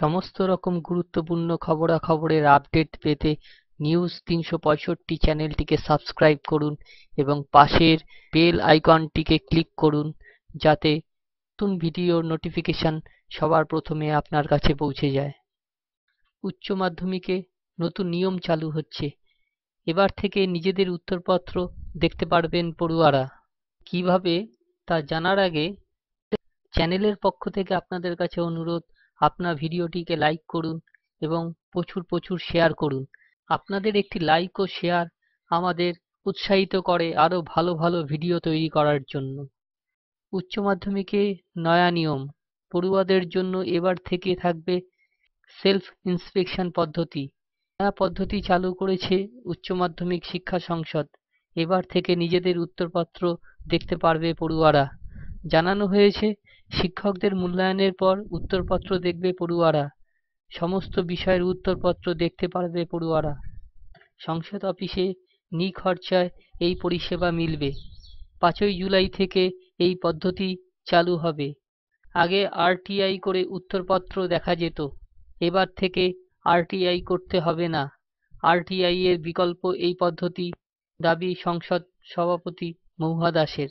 সমস্ত রকম গুরুত্বপূর্ণ খবরাখবরের আপডেট পেতে নিউজ তিনশো পঁয়ষট্টি চ্যানেলটিকে সাবস্ক্রাইব করুন এবং পাশের বেল আইকনটিকে ক্লিক করুন যাতে নতুন ভিডিওর নোটিফিকেশান সবার প্রথমে আপনার কাছে পৌঁছে যায় উচ্চ মাধ্যমিকে নতুন নিয়ম চালু হচ্ছে এবার থেকে নিজেদের উত্তরপত্র দেখতে পারবেন পড়ুয়ারা কিভাবে তা জানার আগে চ্যানেলের পক্ষ থেকে আপনাদের কাছে অনুরোধ আপনার ভিডিওটিকে লাইক করুন এবং প্রচুর প্রচুর শেয়ার করুন আপনাদের একটি লাইক ও শেয়ার আমাদের উৎসাহিত করে আরও ভালো ভালো ভিডিও তৈরি করার জন্য উচ্চ মাধ্যমিকে নয়া নিয়ম পড়ুয়াদের জন্য এবার থেকে থাকবে সেলফ ইন্সপেকশন পদ্ধতি নয়া পদ্ধতি চালু করেছে উচ্চ মাধ্যমিক শিক্ষা সংসদ এবার থেকে নিজেদের উত্তরপত্র দেখতে পারবে পড়ুয়ারা জানানো হয়েছে শিক্ষকদের মূল্যায়নের পর উত্তরপত্র দেখবে পড়ুয়ারা সমস্ত বিষয়ের উত্তরপত্র দেখতে পারবে পড়ুয়ারা সংসদ অফিসে নিখরচায় এই পরিষেবা মিলবে পাঁচই জুলাই থেকে এই পদ্ধতি চালু হবে আগে আরটিআই করে উত্তরপত্র দেখা যেত এবার থেকে আরটিআই করতে হবে না আরটিআই এর বিকল্প এই পদ্ধতি দাবি সংসদ সভাপতি মহুয়া দাসের